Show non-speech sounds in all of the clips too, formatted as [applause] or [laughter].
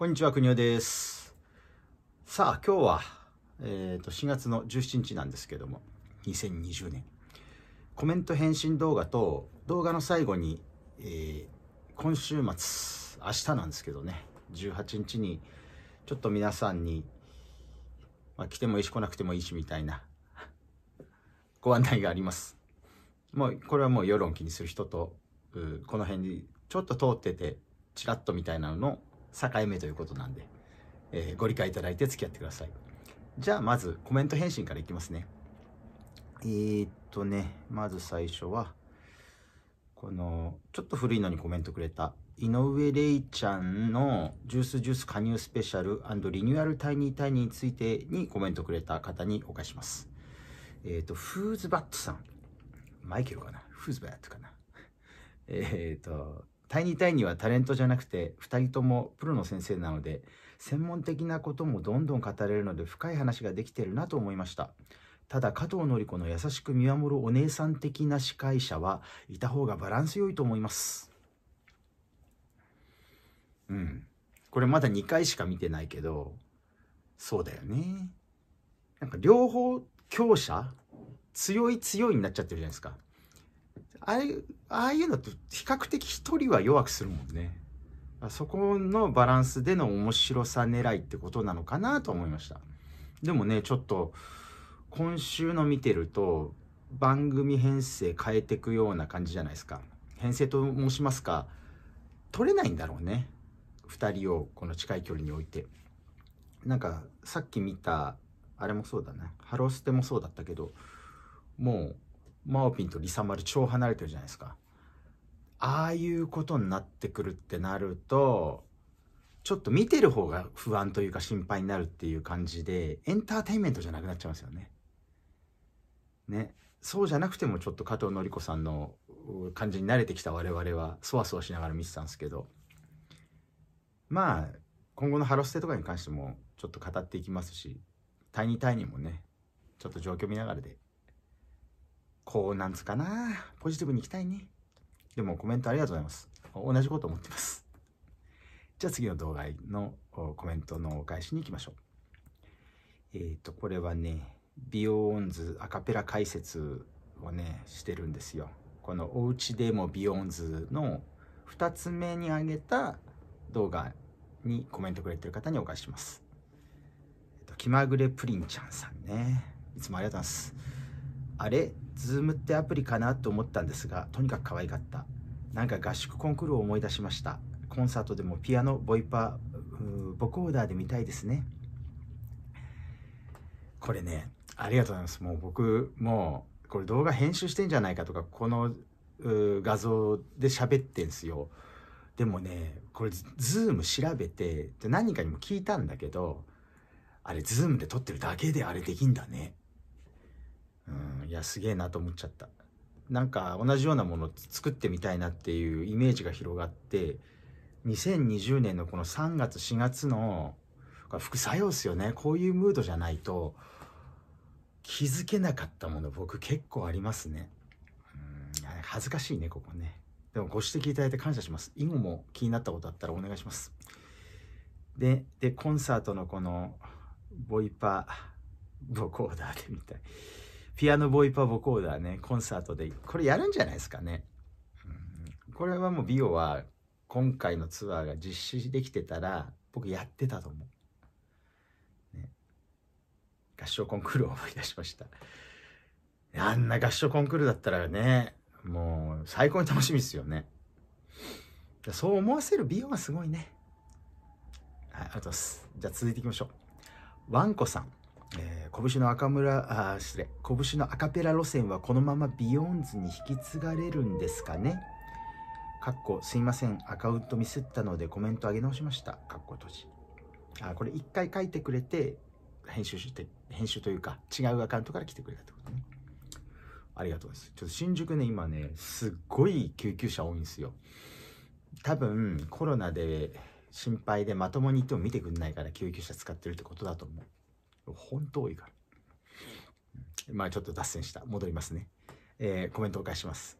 こんにちは、くにおです。さあ、今日は、えっ、ー、と、4月の17日なんですけども、2020年。コメント返信動画と、動画の最後に、えー、今週末、明日なんですけどね、18日に、ちょっと皆さんに、まあ、来てもいいし、来なくてもいいし、みたいな、ご案内があります。もう、これはもう世論気にする人と、この辺に、ちょっと通ってて、チラッとみたいなのの境目ということなんで、えー、ご理解いただいて付き合ってください。じゃあまずコメント返信からいきますね。えー、っとね、まず最初は、この、ちょっと古いのにコメントくれた、井上玲ちゃんのジュースジュース加入スペシャルリニューアルタイニータイニーについてにコメントくれた方にお返します。えっ、と、フーズバットさん。マイケルかなフーズバットかなえっ、と、第2第2はタレントじゃなくて2人ともプロの先生なので専門的なこともどんどん語れるので深い話ができてるなと思いましたただ加藤紀子の優しく見守るお姉さん的な司会者はいた方がバランス良いと思いますうんこれまだ2回しか見てないけどそうだよねなんか両方強者強い強いになっちゃってるじゃないですかああいうああいうのと比較的1人は弱くするもんねそこのバランスでの面白さ狙いってことなのかなと思いましたでもねちょっと今週の見てると番組編成変えてくような感じじゃないですか編成と申しますか取れないんだろうね2人をこの近い距離に置いてなんかさっき見たあれもそうだなハローステもそうだったけどもうマオピンとリサマル超離れてるじゃないですか。ああいうことになってくるってなると、ちょっと見てる方が不安というか心配になるっていう感じで、エンターテインメントじゃなくなっちゃいますよね。ね。そうじゃなくてもちょっと加藤紀子さんの感じに慣れてきた我々は、そわそわしながら見てたんですけど、まあ、今後のハロステとかに関してもちょっと語っていきますし、タイニータイニーもね、ちょっと状況見ながらでこう、なんつかな、ポジティブにいきたいね。でもコメントありがとうございます。同じこと思ってます。じゃあ次の動画のコメントのお返しに行きましょう。えっ、ー、と、これはね、ビヨーンズアカペラ解説をね、してるんですよ。このおうちでもビヨーンズの2つ目に挙げた動画にコメントくれてる方にお返しします。えっと、気まぐれプリンちゃんさんね。いつもありがとうございます。あれズームってアプリかなと思ったんですがとにかく可愛かったなんか合宿コンクールを思い出しましたコンサートでもピアノボイパーボコーダーで見たいですねこれねありがとうございますもう僕もうこれ動画編集してんじゃないかとかこの画像で喋ってんすよでもねこれズーム調べてで何人かにも聞いたんだけどあれズームで撮ってるだけであれできんだねうん、いやすげえなと思っちゃったなんか同じようなもの作ってみたいなっていうイメージが広がって2020年のこの3月4月の副作用っすよねこういうムードじゃないと気づけなかったもの僕結構ありますねうん恥ずかしいねここねでもご指摘いただいて感謝します以後も気になったことあったらお願いしますででコンサートのこのボイパボコーダーでみたいピアノボイパボコーダーね、コンサートで、これやるんじゃないですかね。うん、これはもうビオは、今回のツアーが実施できてたら、僕やってたと思う。ね、合唱コンクールを思い出しました。あんな合唱コンクールだったらね、もう最高に楽しみですよね。そう思わせるビオがすごいね。はい、ありがとうございます。じゃあ続いていきましょう。わんこさん。拳の赤村、あ、失礼。拳のアカペラ路線はこのままビヨンズに引き継がれるんですかねかっこ、すいません。アカウントミスったのでコメント上げ直しました。かっこ閉じ。あ、これ一回書いてくれて、編集して、編集というか、違うアカウントから来てくれたってことね。ありがとうです。ちょっと新宿ね、今ね、すっごい救急車多いんですよ。多分、コロナで心配でまともに行っても見てくんないから救急車使ってるってことだと思う。本当多いから。まあちょっと脱線した。戻りますね。えー、コメントを返します。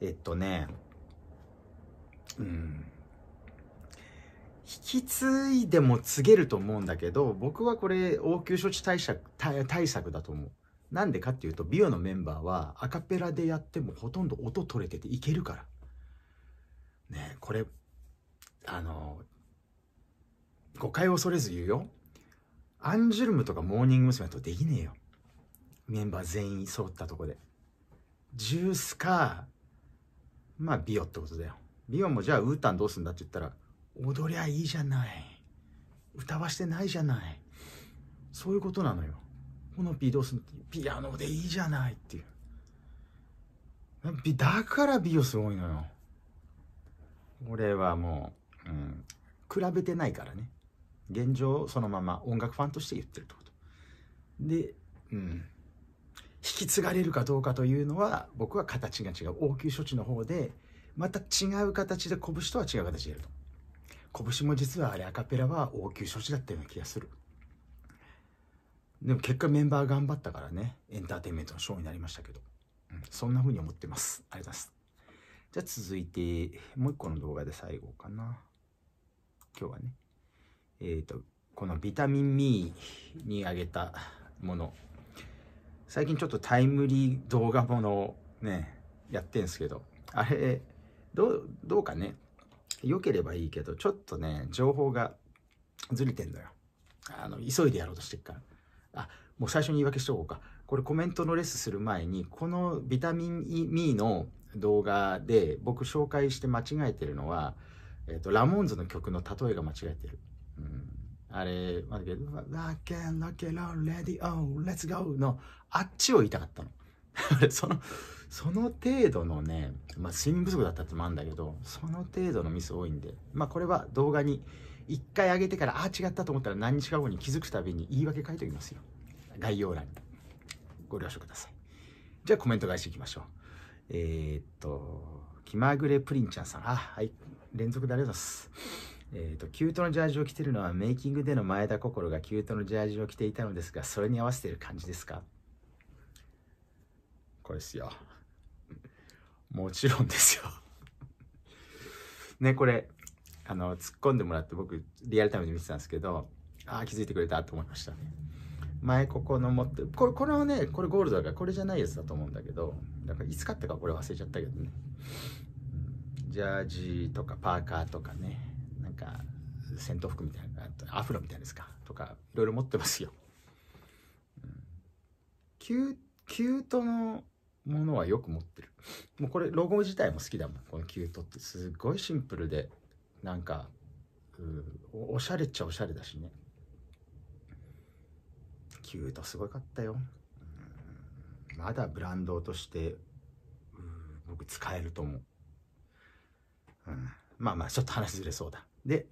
えっとね、うん。引き継いでも告げると思うんだけど、僕はこれ応急処置対策対策だと思う。なんでかっていうと、ビオのメンバーはアカペラでやってもほとんど音取れてていけるから。ねこれ、あの、誤解を恐れず言うよ。アンジュルムとかモーニング娘。とできねえよ。メンバー全員揃ったとこで。ジュースか、まあ、ビオってことだよ。ビオもじゃあ、ウータンどうすんだって言ったら、踊りゃいいじゃない。歌わしてないじゃない。そういうことなのよ。このピーどうすんのピアノでいいじゃないっていう。だからビオすごいのよ。俺はもう、うん、比べてないからね。現状そのまま音楽ファンとして言ってるってこと。で、うん。引き継がれるかどうかというのは、僕は形が違う。応急処置の方で、また違う形で拳とは違う形でやると。拳も実はあれアカペラは応急処置だったような気がする。でも結果メンバー頑張ったからね、エンターテインメントのショーになりましたけど。うん、そんな風に思ってます。ありがとうございます。じゃあ続いて、もう一個の動画で最後かな。今日はね。えっ、ー、と、このビタミンミーにあげたもの。最近ちょっとタイムリー動画ものをね、やってんすけど、あれ、どう、どうかね、良ければいいけど、ちょっとね、情報がずれてんだよ。あの、急いでやろうとしてるから。あ、もう最初に言い訳しとこうか。これコメントのレスする前に、このビタミン E ミーの動画で僕紹介して間違えてるのは、えっ、ー、と、ラモンズの曲の例えが間違えてる。あれ、まだけど、ラッケン、ラッケン、ラレディオン、レッツゴーの、あっちを言いたかったの。[laughs] その、その程度のね、まあ、睡眠不足だったってもあるんだけど、その程度のミス多いんで、まあ、これは動画に1回上げてから、あ、違ったと思ったら何日か後に気づくたびに言い訳書いておきますよ。概要欄に。ご了承ください。じゃあコメント返していきましょう。えー、っと、気まぐれプリンちゃんさん。あ、はい。連続でありがとうございます。えーと、キュートのジャージを着てるのはメイキングでの前田心がキュートのジャージを着ていたのですがそれに合わせている感じですかこれですよもちろんですよねこれあの突っ込んでもらって僕リアルタイムで見てたんですけどああ気づいてくれたと思いましたね前ここの持ってこれこれはねこれゴールドだからこれじゃないやつだと思うんだけどだからいつ買ったかこれ忘れちゃったけどねジャージとかパーカーとかねか戦闘服みたいなアフロみたいですかとかいろいろ持ってますよ、うん、キュキュートのものはよく持ってるもうこれロゴ自体も好きだもんこのキュートってすごいシンプルでなんかおしゃれっちゃおしゃれだしねキュートすごかったよまだブランドとして僕使えると思う、うん、まあまあちょっと話ずれそうだで、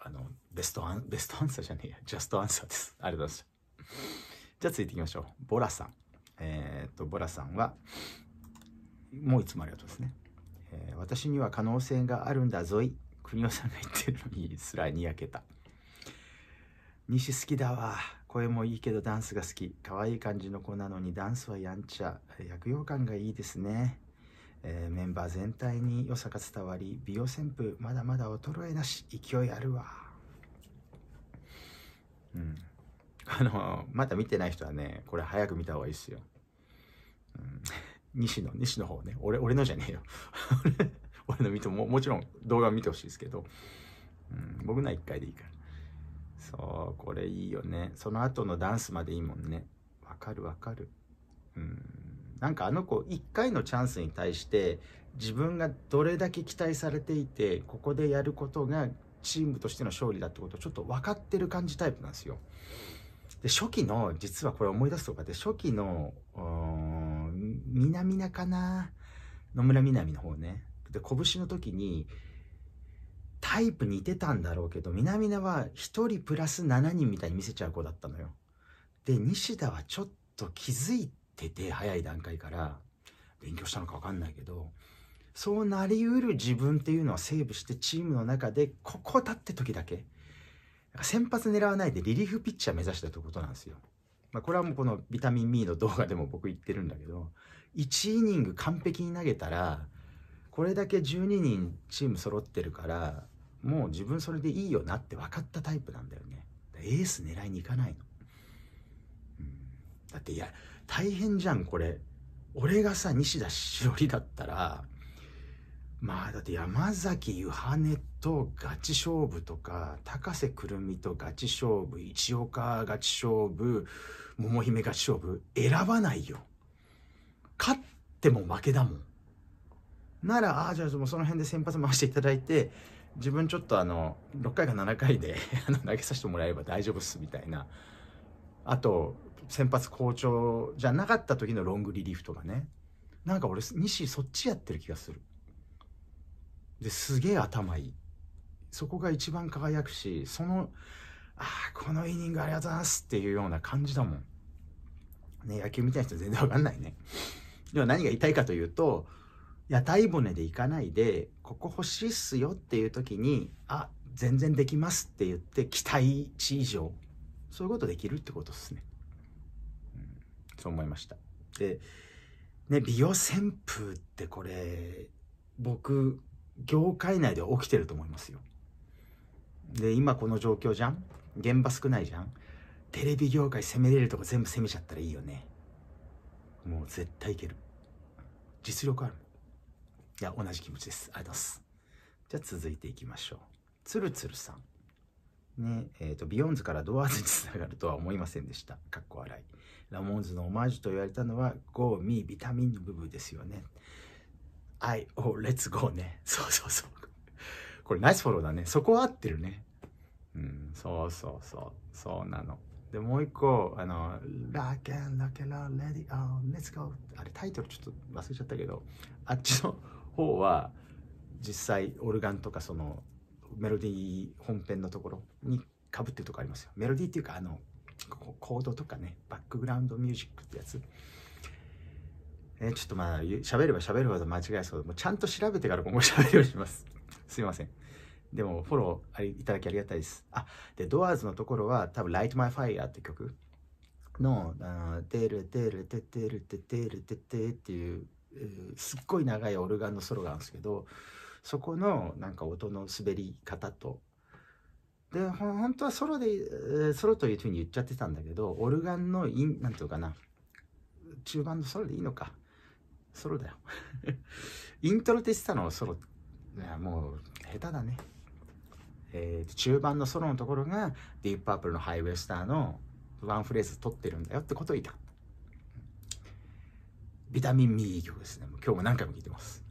あの、ベストアン、ベストアンサーじゃねえや、ジャストアンサーです。ありがとうございました。じゃあ続いていきましょう。ボラさん。えー、っと、ボラさんは、もういつもありがとうですね。えー、私には可能性があるんだぞい。国尾さんが言ってるのにすらにやけた。西好きだわ。声もいいけどダンスが好き。可愛い感じの子なのにダンスはやんちゃ。薬用感がいいですね。えー、メンバー全体に良さが伝わり美容旋風まだまだ衰えなし勢いあるわうんあのまだ見てない人はねこれ早く見た方がいいっすよ、うん、[laughs] 西野西の方ね俺俺のじゃねえよ [laughs] 俺の見てももちろん動画見てほしいですけど、うん、僕のは1回でいいからそうこれいいよねその後のダンスまでいいもんねわかるわかるうんなんかあの子1回のチャンスに対して自分がどれだけ期待されていてここでやることがチームとしての勝利だってことをちょっと分かってる感じタイプなんですよ。で初期の実はこれ思い出すとかで初期の南なかな野村南の方ねで拳の時にタイプ似てたんだろうけど南名は1人プラス7人みたいに見せちゃう子だったのよ。で西田はちょっと気づい徹底早い段階から勉強したのか分かんないけどそうなりうる自分っていうのはセーブしてチームの中でここだって時だけ先発狙わないでリリーフピッチャー目指したってことなんですよ。まあ、これはもうこのビタミン B の動画でも僕言ってるんだけど1イニング完璧に投げたらこれだけ12人チーム揃ってるからもう自分それでいいよなって分かったタイプなんだよねエース狙いに行かないの、うん、だっていや大変じゃんこれ俺がさ西田しおりだったらまあだって山崎ゆはねとガチ勝負とか高瀬くるみとガチ勝負一岡ガチ勝負桃姫ガチ勝負選ばないよ勝っても負けだもんならああじゃあその辺で先発回していただいて自分ちょっとあの6回か7回で [laughs] 投げさせてもらえれば大丈夫っすみたいなあと先発好調じゃなかった時のロングリリーフとかねなんか俺西そっちやってる気がするですげえ頭いいそこが一番輝くしそのああこのイニングありがとうございますっていうような感じだもんね野球みたいな人全然わかんないねでは何が言いたいかというと屋台骨で行かないでここ欲しいっすよっていう時にあ全然できますって言って期待値以上そういうことできるってことですね、うん、そう思いましたでね美容旋風ってこれ僕業界内では起きてると思いますよで今この状況じゃん現場少ないじゃんテレビ業界攻めれるとこ全部攻めちゃったらいいよねもう絶対いける実力あるいや同じ気持ちですありがとうございますじゃあ続いていきましょうつるつるさんねえーと、ビヨンズからドアーズにつながるとは思いませんでした。かっこ笑い。ラモンズのオマージュと言われたのは、ゴー、ミー、ビタミンの部分ですよね。I, O、レッツゴーね。[laughs] そうそうそう。これナイスフォローだね。そこは合ってるね。うん、そうそうそう。そうなの。で、もう一個、あの、ラケン、ラケラ、レディ、オレッツゴー。あれ、タイトルちょっと忘れちゃったけど、あっちの方は、実際、オルガンとかその、メロディー本編のところにかぶってるとこありますよメロディーっていうかあのコードとかねバックグラウンドミュージックってやつえちょっとまあ喋れば喋るほど間違えそうもうちゃんと調べてから今後喋るようにします [laughs] すいませんでもフォローいただきありがたいですあでドアーズのところは多分「Light My Fire」って曲の「テルテルテテルテテルテテ」っていうすっごい長いオルガンのソロがあるんですけどそこのなんか音の滑り方とで本当はソロでソロというふうに言っちゃってたんだけどオルガンのインなんていうかな中盤のソロでいいのかソロだよ [laughs] イントロってたのソロいやもう下手だねえー、中盤のソロのところがディープパープルのハイウェスターのワンフレーズ取ってるんだよってことを言いたビタミンミー曲ですね今日も何回も聴いてます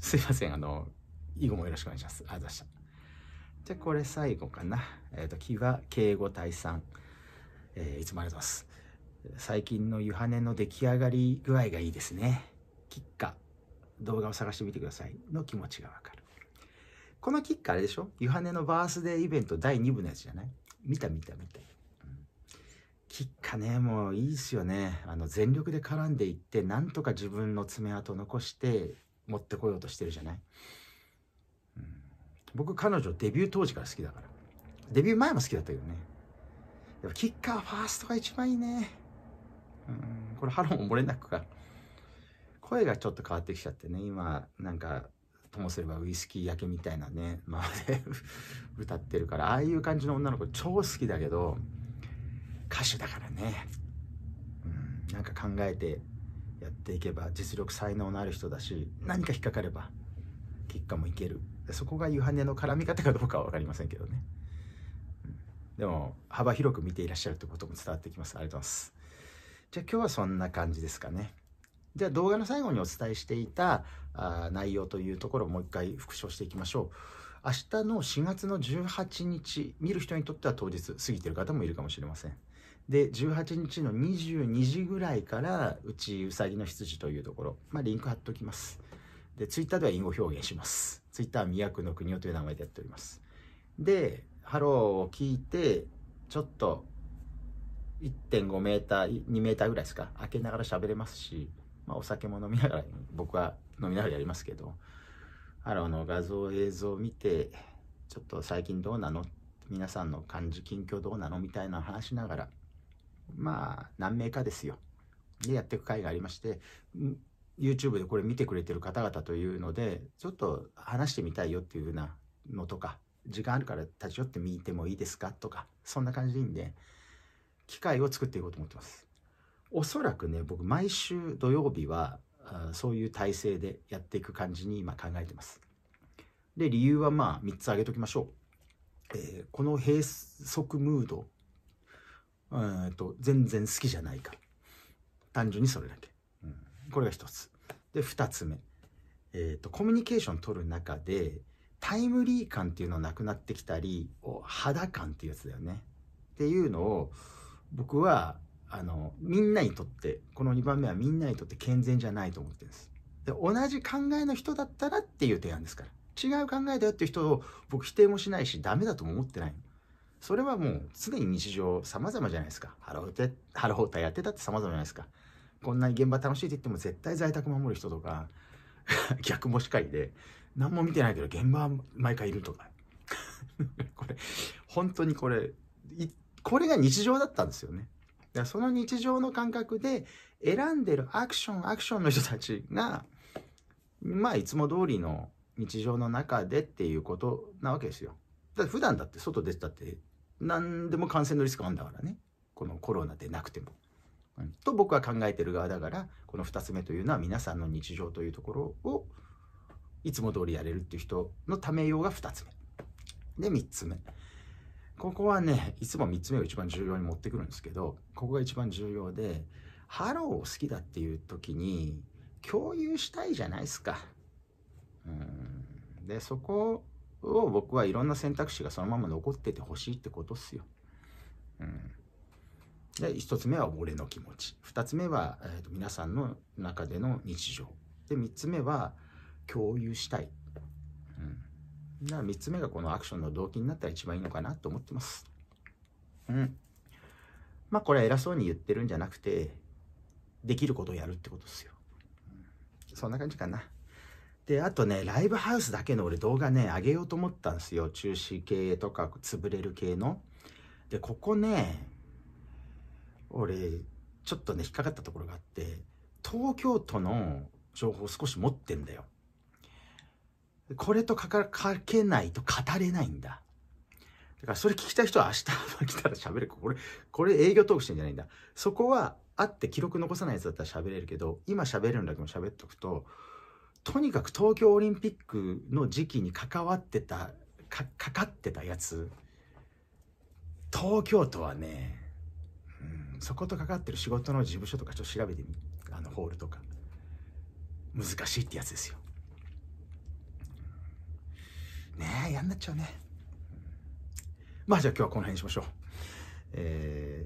すいません、あの、以後もよろしくお願いします。ありがとうございました。じゃこれ最後かな。えっ、ー、と、木は敬語対3。えー、いつもありがとうございます。最近の湯ハネの出来上がり具合がいいですね。キッカ、動画を探してみてください。の気持ちがわかる。このキッカあれでしょ湯ハネのバースデーイベント第2部のやつじゃない見た見た見た。キッカね、もういいっすよね。あの、全力で絡んでいって、なんとか自分の爪痕残して、持ってこようとしてるじゃない、うん、僕彼女デビュー当時から好きだからデビュー前も好きだったけどねやっぱキッカーファーストが一番いいねうんこれハロンも漏れなくか声がちょっと変わってきちゃってね今なんかともすればウイスキー焼けみたいなねままで [laughs] 歌ってるからああいう感じの女の子超好きだけど歌手だからね、うん、なんか考えてやっていけば実力才能のある人だし何か引っかかれば結果もいけるそこがユハネの絡み方かどうかは分かりませんけどね、うん、でも幅広く見ていらっしゃるということも伝わってきますありがとうございますじゃあ今日はそんな感じですかねじゃあ動画の最後にお伝えしていたあ内容というところをもう一回復唱していきましょう明日の4月の18日見る人にとっては当日過ぎてる方もいるかもしれませんで18日の22時ぐらいからうちうさぎの羊というところ、まあ、リンク貼っておきますでツイッターでは隠語表現しますツイッターは宮の国をという名前でやっておりますでハローを聞いてちょっと1.5メーター2メーターぐらいですか開けながら喋れますし、まあ、お酒も飲みながら僕は飲みながらやりますけどハローの画像映像を見てちょっと最近どうなの皆さんの感じ近況どうなのみたいな話しながらまあ、何名かですよ。で、やっていく会がありまして、YouTube でこれ見てくれてる方々というので、ちょっと話してみたいよっていうふうなのとか、時間あるから立ち寄ってみてもいいですかとか、そんな感じでいいんで、機会を作っていこうと思ってます。おそらくね、僕、毎週土曜日は、そういう体制でやっていく感じに今考えてます。で、理由はまあ、3つ挙げときましょう。えー、この閉塞ムードえーと、全然好きじゃないか単純にそれだけ、うん、これが一つで二つ目、えーと、とコミュニケーション取る中でタイムリー感っていうのなくなってきたり肌感っていうやつだよねっていうのを僕はあのみんなにとってこの2番目はみんなにとって健全じゃないと思ってるんですで同じ考えの人だったらっていう提案ですから違う考えだよっていう人を僕否定もしないしダメだとも思ってないのそれはもう常に日常様々じゃないですか。ハローテ、ハロータやってたって様々じゃないですか。こんなに現場楽しいって言っても絶対在宅守る人とか、[laughs] 逆もしかりで、何も見てないけど現場は毎回いるとか。[laughs] これ、本当にこれ、これが日常だったんですよね。だからその日常の感覚で選んでるアクション、アクションの人たちが、まあいつも通りの日常の中でっていうことなわけですよ。だ普段だって外出てたって何でも感染のリスクあるんだからねこのコロナでなくても、うん。と僕は考えてる側だからこの2つ目というのは皆さんの日常というところをいつも通りやれるっていう人のためようが2つ目。で3つ目。ここはねいつも3つ目を一番重要に持ってくるんですけどここが一番重要でハローを好きだっていう時に共有したいじゃないですか。うんでそこを僕はいろんな選択肢がそのまま残っててほしいってことっすよ。うん、で1つ目は俺の気持ち2つ目は、えーと、皆さんの中での日常で3つ目は共有したい、うん、だから3つ目がこのアクションの動機になったら一番いいのかなと思ってます。うんまあこれは偉そうに言ってるんじゃなくて、できることをやるってことですよ。そんな感じかな。で、あとね、ライブハウスだけの俺動画ね、上げようと思ったんですよ。中止系とか潰れる系の。で、ここね、俺、ちょっとね、引っかかったところがあって、東京都の情報を少し持ってんだよ。これとかかかけないと語れないんだ。だからそれ聞きたい人は明日来たら喋る。これ、これ営業トークしてんじゃないんだ。そこはあって記録残さないやつだったら喋れるけど、今喋れるんだけど喋っとくと、とにかく東京オリンピックの時期に関わってたかかってたやつ東京都はね、うん、そことかかってる仕事の事務所とかちょっと調べてみあのホールとか難しいってやつですよねえやんなっちゃうねまあじゃあ今日はこの辺にしましょうえ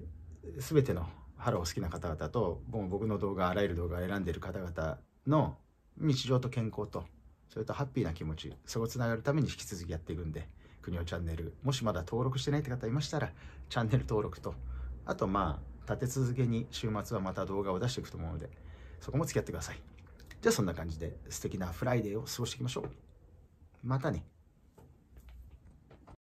ー、全てのハロー好きな方々と僕の動画あらゆる動画を選んでいる方々の日常と健康と、それとハッピーな気持ち、そこをつながるために引き続きやっていくんで、国にチャンネル、もしまだ登録してないって方いましたら、チャンネル登録と、あとまあ、立て続けに週末はまた動画を出していくと思うので、そこも付き合ってください。じゃあそんな感じで素敵なフライデーを過ごしていきましょう。またね。